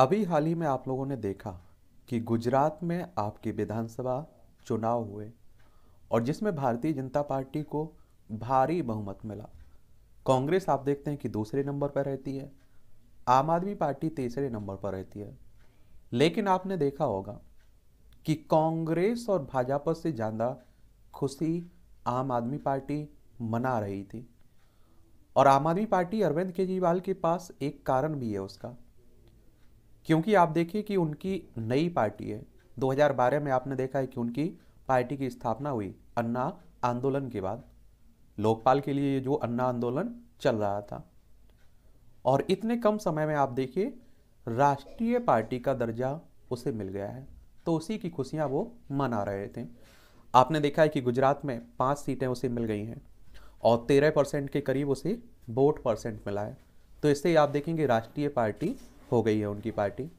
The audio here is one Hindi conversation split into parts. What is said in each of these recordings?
अभी हाल ही में आप लोगों ने देखा कि गुजरात में आपके विधानसभा चुनाव हुए और जिसमें भारतीय जनता पार्टी को भारी बहुमत मिला कांग्रेस आप देखते हैं कि दूसरे नंबर पर रहती है आम आदमी पार्टी तीसरे नंबर पर रहती है लेकिन आपने देखा होगा कि कांग्रेस और भाजपा से ज़्यादा खुशी आम आदमी पार्टी मना रही थी और आम आदमी पार्टी अरविंद केजरीवाल के पास एक कारण भी है उसका क्योंकि आप देखिए कि उनकी नई पार्टी है 2012 में आपने देखा है कि उनकी पार्टी की स्थापना हुई अन्ना आंदोलन के बाद लोकपाल के लिए जो अन्ना आंदोलन चल रहा था और इतने कम समय में आप देखिए राष्ट्रीय पार्टी का दर्जा उसे मिल गया है तो उसी की खुशियाँ वो मना रहे थे आपने देखा है कि गुजरात में पाँच सीटें उसे मिल गई हैं और तेरह परसेंट के करीब उसे वोट परसेंट मिला है तो इससे आप देखेंगे राष्ट्रीय पार्टी हो गई है उनकी पार्टी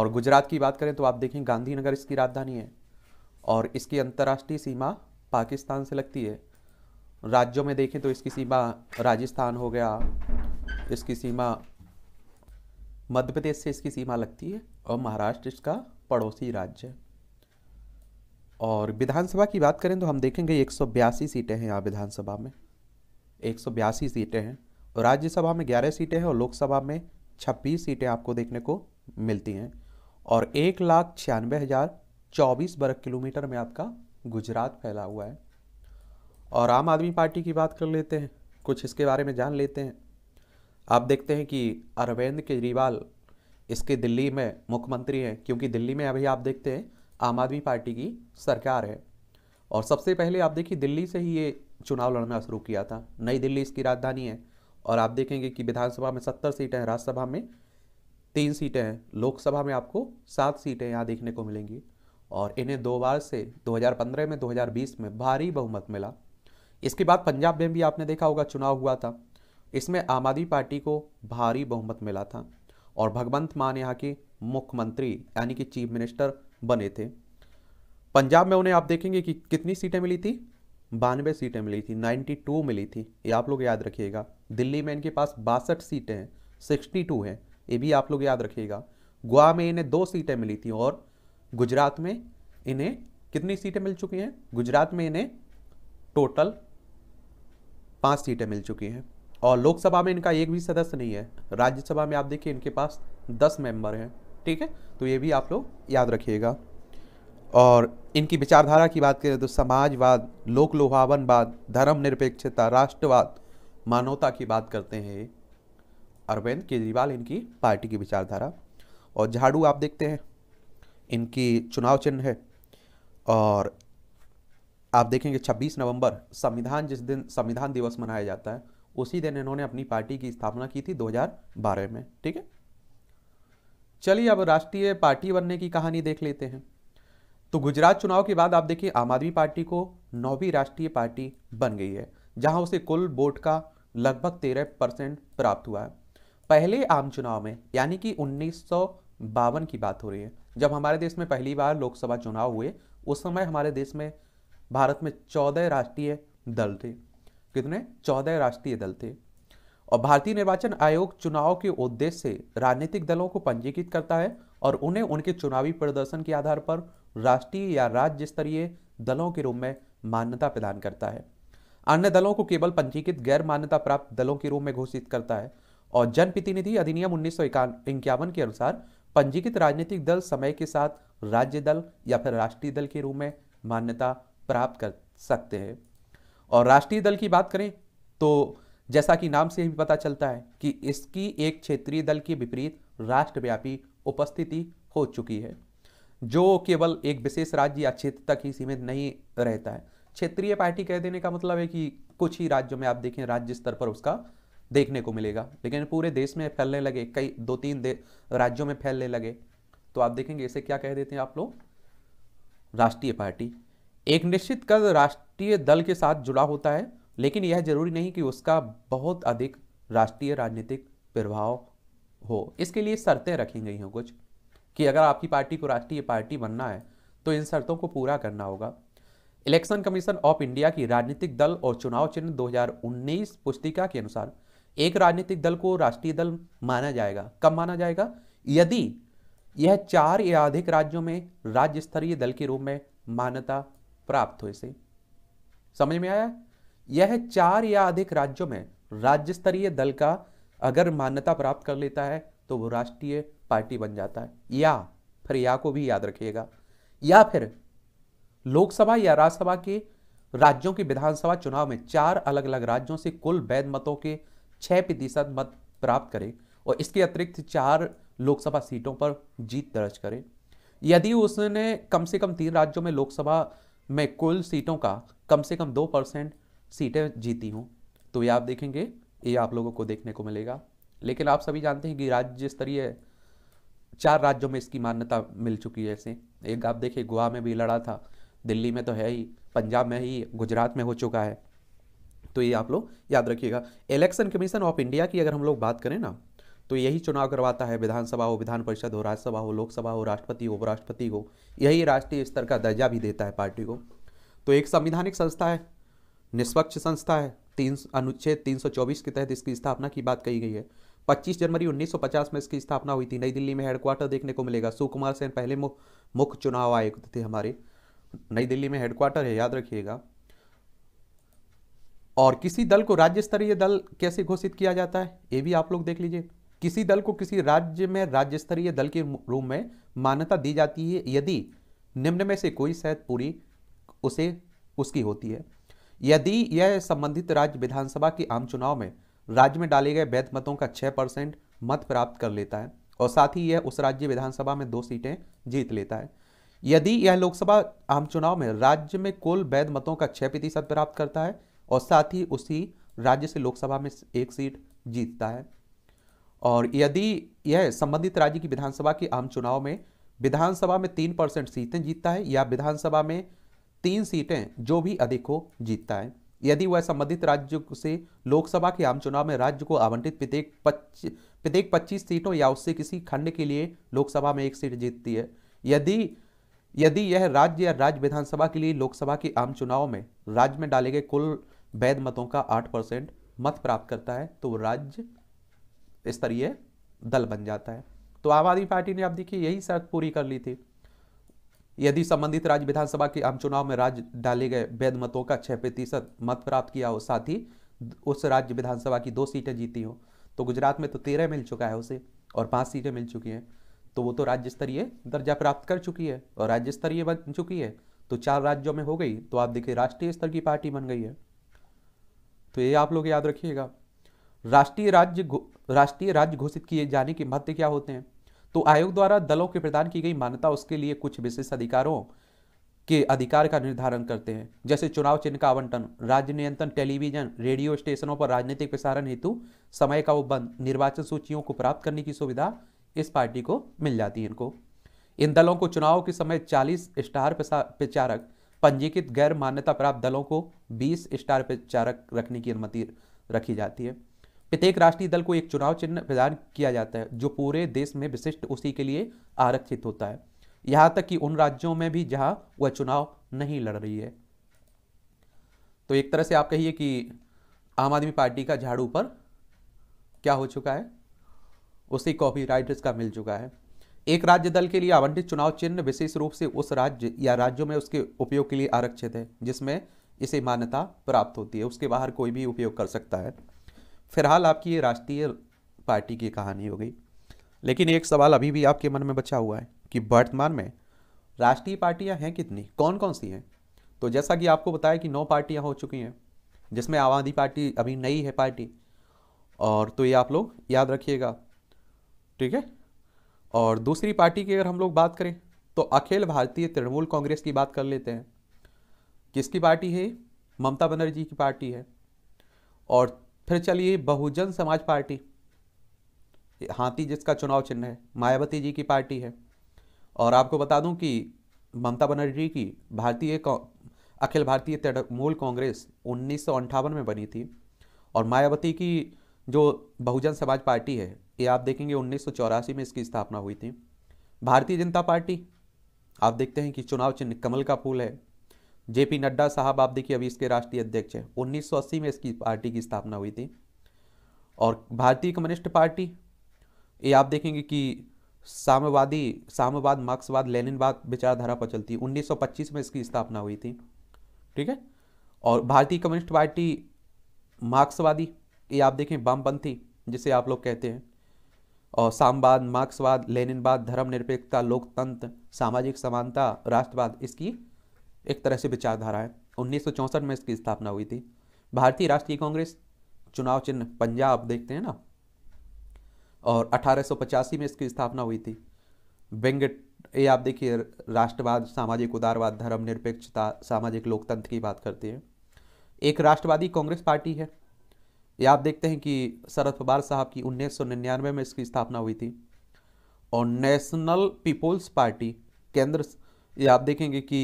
और गुजरात की बात करें तो आप देखें गांधीनगर इसकी राजधानी है और इसकी अंतर्राष्ट्रीय सीमा पाकिस्तान से लगती है राज्यों में देखें तो इसकी सीमा राजस्थान हो गया इसकी सीमा मध्य प्रदेश से इसकी सीमा लगती है और महाराष्ट्र इसका पड़ोसी राज्य है और विधानसभा की बात करें तो हम देखेंगे एक सीटें हैं यहाँ विधानसभा में एक सीटें हैं राज्यसभा में ग्यारह सीटें हैं और लोकसभा में छब्बीस सीटें आपको देखने को मिलती हैं और एक लाख छियानवे हज़ार चौबीस वर्ग किलोमीटर में आपका गुजरात फैला हुआ है और आम आदमी पार्टी की बात कर लेते हैं कुछ इसके बारे में जान लेते हैं आप देखते हैं कि अरविंद केजरीवाल इसके दिल्ली में मुख्यमंत्री हैं क्योंकि दिल्ली में अभी आप देखते हैं आम आदमी पार्टी की सरकार है और सबसे पहले आप देखिए दिल्ली से ही ये चुनाव लड़ना शुरू किया था नई दिल्ली इसकी राजधानी है और आप देखेंगे कि विधानसभा में सत्तर सीटें हैं राज्यसभा में तीन सीटें हैं लोकसभा में आपको सात सीटें यहाँ देखने को मिलेंगी और इन्हें दो बार से 2015 में 2020 में भारी बहुमत मिला इसके बाद पंजाब में भी आपने देखा होगा चुनाव हुआ था इसमें आम आदमी पार्टी को भारी बहुमत मिला था और भगवंत मान यहाँ के मुख्यमंत्री यानी कि चीफ मिनिस्टर बने थे पंजाब में उन्हें आप देखेंगे कि कितनी सीटें मिली थी बानवे सीटें मिली थी 92 मिली थी ये आप लोग याद रखिएगा दिल्ली में इनके पास बासठ सीटें हैं 62 हैं ये भी आप लोग याद रखिएगा गोवा में इन्हें दो सीटें मिली थी और गुजरात में इन्हें कितनी सीटें मिल चुकी हैं गुजरात में इन्हें टोटल पाँच सीटें मिल चुकी हैं और लोकसभा में इनका एक भी सदस्य नहीं है राज्यसभा में आप देखिए इनके पास दस मेंबर हैं ठीक है तो ये भी आप लोग याद रखिएगा और इनकी विचारधारा की बात करें तो समाजवाद लोक लोहावनवाद धर्मनिरपेक्षता राष्ट्रवाद मानवता की बात करते हैं अरविंद केजरीवाल इनकी पार्टी की विचारधारा और झाड़ू आप देखते हैं इनकी चुनाव चिन्ह है और आप देखेंगे 26 नवंबर संविधान जिस दिन संविधान दिवस मनाया जाता है उसी दिन इन्होंने अपनी पार्टी की स्थापना की थी 2012 में ठीक है चलिए अब राष्ट्रीय पार्टी बनने की कहानी देख लेते हैं तो गुजरात चुनाव के बाद आप देखिए आम आदमी पार्टी को नौवीं राष्ट्रीय पार्टी बन गई है जहां उसे कुल वोट का लगभग तेरह परसेंट प्राप्त हुआ है पहले आम चुनाव में यानी कि उन्नीस की बात हो रही है जब हमारे देश में पहली बार लोकसभा चुनाव हुए उस समय हमारे देश में भारत में चौदह राष्ट्रीय दल थे कितने चौदह राष्ट्रीय दल थे और भारतीय निर्वाचन आयोग चुनाव के उद्देश्य से राजनीतिक दलों को पंजीकृत करता है और उन्हें उनके चुनावी प्रदर्शन के आधार पर राष्ट्रीय या राज्य स्तरीय दलों के रूप में मान्यता प्रदान करता है अन्य दलों को केवल पंजीकृत गैर मान्यता प्राप्त दलों के रूप में घोषित करता है और जनप्रतिनिधि अधिनियम उन्नीस के अनुसार पंजीकृत राजनीतिक दल समय के साथ राज्य दल या फिर राष्ट्रीय दल के रूप में मान्यता प्राप्त कर सकते हैं और राष्ट्रीय दल की बात करें तो जैसा कि नाम से ही पता चलता है कि इसकी एक क्षेत्रीय दल के विपरीत राष्ट्रव्यापी उपस्थिति हो चुकी है जो केवल एक विशेष राज्य या क्षेत्र तक ही सीमित नहीं रहता है क्षेत्रीय पार्टी कह देने का मतलब है कि कुछ ही राज्यों में आप देखें राज्य स्तर पर उसका देखने को मिलेगा लेकिन पूरे देश में फैलने लगे कई दो तीन राज्यों में फैलने लगे तो आप देखेंगे इसे क्या कह देते हैं आप लोग राष्ट्रीय पार्टी एक निश्चित कद राष्ट्रीय दल के साथ जुड़ा होता है लेकिन यह जरूरी नहीं कि उसका बहुत अधिक राष्ट्रीय राजनीतिक प्रभाव हो इसके लिए शर्तें रखी गई हैं कुछ कि अगर आपकी पार्टी को राष्ट्रीय पार्टी बनना है तो इन शर्तों को पूरा करना होगा इलेक्शन कमीशन ऑफ इंडिया की राजनीतिक दल और चुनाव चिन्ह 2019 पुस्तिका के अनुसार एक राजनीतिक दल को राष्ट्रीय दल माना जाएगा कब माना जाएगा यदि यह चार या अधिक राज्यों में राज्य स्तरीय दल के रूप में मान्यता प्राप्त हो इसे समझ में आया यह चार या अधिक राज्यों में राज्य स्तरीय दल का अगर मान्यता प्राप्त कर लेता है तो वो राष्ट्रीय पार्टी बन जाता है या फिर या को भी याद रखिएगा या फिर लोकसभा या राज्यसभा के राज्यों के विधानसभा चुनाव में चार अलग अलग राज्यों से कुल वैध मतों के छह प्रतिशत मत प्राप्त करें और इसके अतिरिक्त चार लोकसभा सीटों पर जीत दर्ज करें यदि उसने कम से कम तीन राज्यों में लोकसभा में कुल सीटों का कम से कम दो परसेंट सीटें जीती हूँ तो ये आप देखेंगे ये आप लोगों को देखने को मिलेगा लेकिन आप सभी जानते हैं कि राज्य स्तरीय चार राज्यों में इसकी मान्यता मिल चुकी है ऐसे एक आप देखिए गोवा में भी लड़ा था दिल्ली में तो है ही पंजाब में ही गुजरात में हो चुका है तो ये आप लोग याद रखिएगा इलेक्शन कमीशन ऑफ इंडिया की अगर हम लोग बात करें ना तो यही चुनाव करवाता है विधानसभा हो विधान परिषद हो राज्यसभा हो लोकसभा हो राष्ट्रपति हो उपराष्ट्रपति हो यही राष्ट्रीय स्तर का दर्जा भी देता है पार्टी को तो एक संविधानिक संस्था है निष्पक्ष संस्था है तीन अनुच्छेद 324 के तहत इसकी स्थापना की बात कही गई है 25 जनवरी 1950 में इसकी स्थापना हुई थी नई दिल्ली में हेडक्वार्टर देखने को मिलेगा सुकुमार सेन पहले मुख्य चुनाव आयुक्त थे हमारे नई दिल्ली में हेडक्वार्टर है याद रखिएगा और किसी दल को राज्य स्तरीय दल कैसे घोषित किया जाता है ये भी आप लोग देख लीजिए किसी दल को किसी राज्य में राज्य स्तरीय दल के रूप में मान्यता दी जाती है यदि निम्न में से कोई शायद पूरी उसे उसकी होती है यदि यह संबंधित राज्य विधानसभा के आम चुनाव में राज्य में डाले गए वैध मतों का छह परसेंट मत प्राप्त कर लेता है और साथ ही यह उस राज्य विधानसभा में दो सीटें जीत लेता है यदि यह लोकसभा आम चुनाव में राज्य में कुल वैध मतों का छह प्रतिशत प्राप्त करता है और साथ ही उसी राज्य से लोकसभा में एक सीट जीतता है और यदि यह संबंधित राज्य की विधानसभा के आम चुनाव में विधानसभा में तीन परसेंट सीटें जीतता है या विधानसभा में तीन सीटें जो भी अधिक हो जीतता है यदि वह संबंधित राज्य से लोकसभा के आम चुनाव में राज्य को आवंटित प्रत्येक पच्चीस प्रत्येक पच्चीस सीटों या उससे किसी खंड के लिए लोकसभा में एक सीट जीतती है यदि यदि यह राज्य या राज्य विधानसभा के लिए लोकसभा के आम चुनाव में राज्य में डाले गए कुल वैध मतों का आठ परसेंट मत प्राप्त करता है तो राज्य स्तरीय दल बन जाता है तो आम आदमी पार्टी ने आप देखिए यही शर्त पूरी कर ली थी यदि संबंधित राज्य विधानसभा के आम चुनाव में राज्य डाले गए वैध मतों का छह प्रतिशत मत प्राप्त किया हो साथ ही उस राज्य विधानसभा की दो सीटें जीती हो तो गुजरात में तो तेरह मिल चुका है उसे और पाँच सीटें मिल चुकी हैं तो वो तो राज्य स्तरीय दर्जा प्राप्त कर चुकी है और राज्य स्तरीय बन चुकी है तो चार राज्यों में हो गई तो आप देखिए राष्ट्रीय स्तर की पार्टी बन गई है तो ये आप लोग याद रखिएगा राष्ट्रीय राज्य राष्ट्रीय राज्य घोषित किए जाने के महत्व क्या होते हैं तो आयोग द्वारा दलों के प्रदान की गई मान्यता उसके लिए कुछ विशेष अधिकारों के अधिकार का निर्धारण करते हैं जैसे चुनाव चिन्ह का आवंटन राज्य नियंत्रण टेलीविजन रेडियो स्टेशनों पर राजनीतिक प्रसारण हेतु समय का उपबंध निर्वाचन सूचियों को प्राप्त करने की सुविधा इस पार्टी को मिल जाती है इनको इन दलों को चुनाव के समय 40 स्टार प्रचारक पंजीकृत गैर मान्यता प्राप्त दलों को 20 स्टार प्रचारक रखने की अनुमति रखी जाती है प्रत्येक राष्ट्रीय दल को एक चुनाव चिन्ह प्रदान किया जाता है जो पूरे देश में विशिष्ट उसी के लिए आरक्षित होता है यहां तक कि उन राज्यों में भी जहां वह चुनाव नहीं लड़ रही है तो एक तरह से आप कहिए कि आम आदमी पार्टी का झाड़ू पर क्या हो चुका है उसी कॉपी राइट का मिल चुका है एक राज्य दल के लिए आवंटित चुनाव चिन्ह विशेष रूप से उस राज्य या राज्यों में उसके उपयोग के लिए आरक्षित है जिसमें इसे मान्यता प्राप्त होती है उसके बाहर कोई भी उपयोग कर सकता है फिलहाल आपकी ये राष्ट्रीय पार्टी की कहानी हो गई लेकिन एक सवाल अभी भी आपके मन में बचा हुआ है कि वर्तमान में राष्ट्रीय पार्टियां हैं कितनी कौन कौन सी हैं तो जैसा कि आपको बताया कि नौ पार्टियां हो चुकी हैं जिसमें आम आदमी पार्टी अभी नई है पार्टी और तो ये आप लोग याद रखिएगा ठीक है और दूसरी पार्टी की अगर हम लोग बात करें तो अखिल भारतीय तृणमूल कांग्रेस की बात कर लेते हैं किसकी पार्टी है ममता बनर्जी की पार्टी है और फिर चलिए बहुजन समाज पार्टी हाथी जिसका चुनाव चिन्ह है मायावती जी की पार्टी है और आपको बता दूं कि ममता बनर्जी की भारतीय अखिल भारतीय तृणमूल कांग्रेस उन्नीस में बनी थी और मायावती की जो बहुजन समाज पार्टी है ये आप देखेंगे उन्नीस में इसकी स्थापना हुई थी भारतीय जनता पार्टी आप देखते हैं कि चुनाव चिन्ह कमल का फूल है जेपी नड्डा साहब आप देखिए अभी इसके राष्ट्रीय अध्यक्ष हैं 1980 में इसकी पार्टी की स्थापना हुई थी और भारतीय कम्युनिस्ट पार्टी ये आप देखेंगे कि साम्यवादी साम्यवाद मार्क्सवाद लेनिनवाद विचारधारा पर चलती है में इसकी स्थापना हुई थी ठीक है और भारतीय कम्युनिस्ट पार्टी मार्क्सवादी ये आप देखें वामपंथी जिसे आप लोग कहते हैं और सामवाद मार्क्सवाद लेनिनवाद धर्मनिरपेक्षता लोकतंत्र सामाजिक समानता राष्ट्रवाद इसकी एक तरह से विचारधारा है उन्नीस में इसकी स्थापना हुई थी भारतीय राष्ट्रीय कांग्रेस चुनाव चिन्ह पंजाब देखते हैं ना और अठारह में इसकी स्थापना हुई थी वेंगट ये आप देखिए राष्ट्रवाद सामाजिक उदारवाद धर्मनिरपेक्षता सामाजिक लोकतंत्र की बात करते हैं एक राष्ट्रवादी कांग्रेस पार्टी है ये आप देखते हैं कि शरद पवार साहब की 1999 में इसकी स्थापना हुई थी और नेशनल पीपुल्स पार्टी केंद्र ये आप देखेंगे कि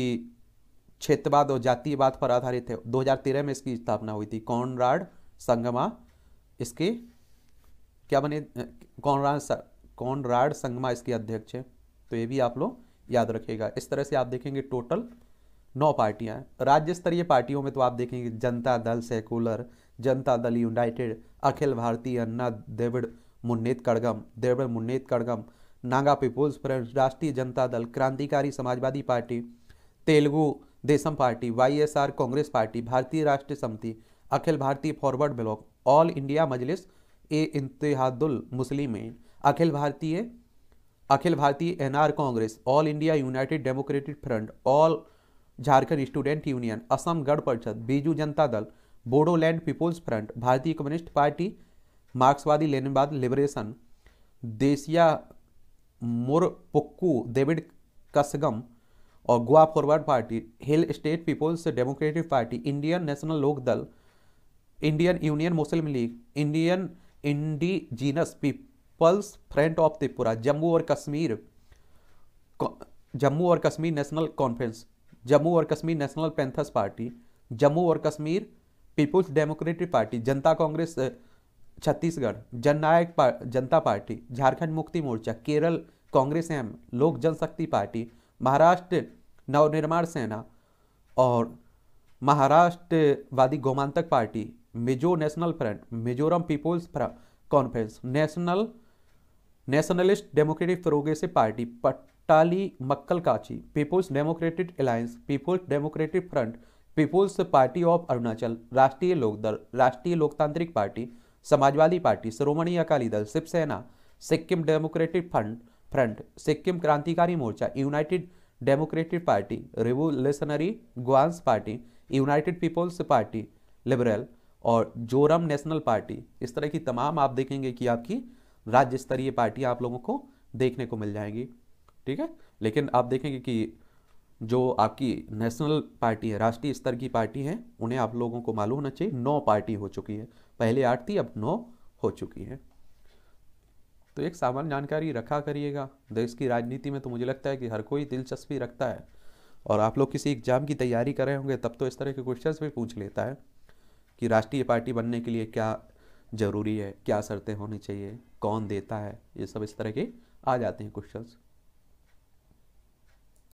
क्षेत्रवाद और जातिवाद पर आधारित है 2013 में इसकी स्थापना हुई थी कॉनराड संगमा इसके क्या बने कॉनराड कॉनराड संगमा इसके अध्यक्ष है तो ये भी आप लोग याद रखिएगा इस तरह से आप देखेंगे टोटल नौ पार्टियां हैं राज्य स्तरीय पार्टियों में तो आप देखेंगे जनता दल सेकुलर जनता दल यूनाइटेड अखिल भारतीय अन्ना देविड़ मुन्नेत कड़गम देविड़ मुन्नेत कड़गम नागा पीपुल्स फ्रंट राष्ट्रीय जनता दल क्रांतिकारी Samajwadi party Telugu Desam party YSR Congress party भारतीय राष्ट्रीय समिति अखिल भारतीय फॉरवर्ड ब्लॉक ऑल इंडिया मजलिस ए इंतहादुल मुस्लिम अखिल भारतीय अखिल भारतीय NR Congress all India United democratic front all Jharkhand student union Assam गण परिषद बीजू जनता दल बोडोलैंड पीपुल्स फ्रंट भारतीय कम्युनिस्ट पार्टी मार्क्सवादी लेनिनवाद लिबरेशन देसिया मुरपुक्कू डेविड कसगम और Goa forward party hill state people's democratic party Indian national Lok Dal Indian union Muslim league Indian indigenous people's front of Tripura Jammu और कश्मीर जम्मू और कश्मीर नेशनल कॉन्फ्रेंस जम्मू और Kashmir national panthers party Jammu और कश्मीर पीपुल्स डेमोक्रेटिक पार्टी जनता कांग्रेस छत्तीसगढ़ जननायक पार, जनता पार्टी झारखंड मुक्ति मोर्चा केरल कांग्रेस एम लोक जनशक्ति पार्टी महाराष्ट्र नवनिर्माण सेना और Maharashtrawadi Gomantak party Mizo national front Mizoram people's conference national nationalist democratic progressive party Pattali Makkal Katchi people's democratic alliance people's democratic front people's party of Arunachal Rashtriya Lokdal Rashtriya Loktantrik party Samajwadi party Shiromani Akali Dal Shivsena Sikkim democratic front front Sikkim Krantikari Morcha united democratic party revolutionary Goans party united people's party liberal और जोरम नेशनल पार्टी इस तरह की तमाम आप देखेंगे कि आपकी राज्य स्तरीय पार्टियाँ आप लोगों को देखने को मिल जाएंगी ठीक है लेकिन आप देखेंगे कि जो आपकी नेशनल पार्टी है राष्ट्रीय स्तर की पार्टी है उन्हें आप लोगों को मालूम होना चाहिए नौ पार्टी हो चुकी है पहले आठ थी अब नौ हो चुकी है तो एक सामान्य जानकारी रखा करिएगा देश की राजनीति में तो मुझे लगता है कि हर कोई दिलचस्पी रखता है और आप लोग किसी एग्जाम की तैयारी कर रहे होंगे तब तो इस तरह के क्वेश्चंस भी पूछ लेता है कि राष्ट्रीय पार्टी बनने के लिए क्या ज़रूरी है क्या शर्तें होनी चाहिए कौन देता है ये सब इस तरह के आ जाते हैं क्वेश्चन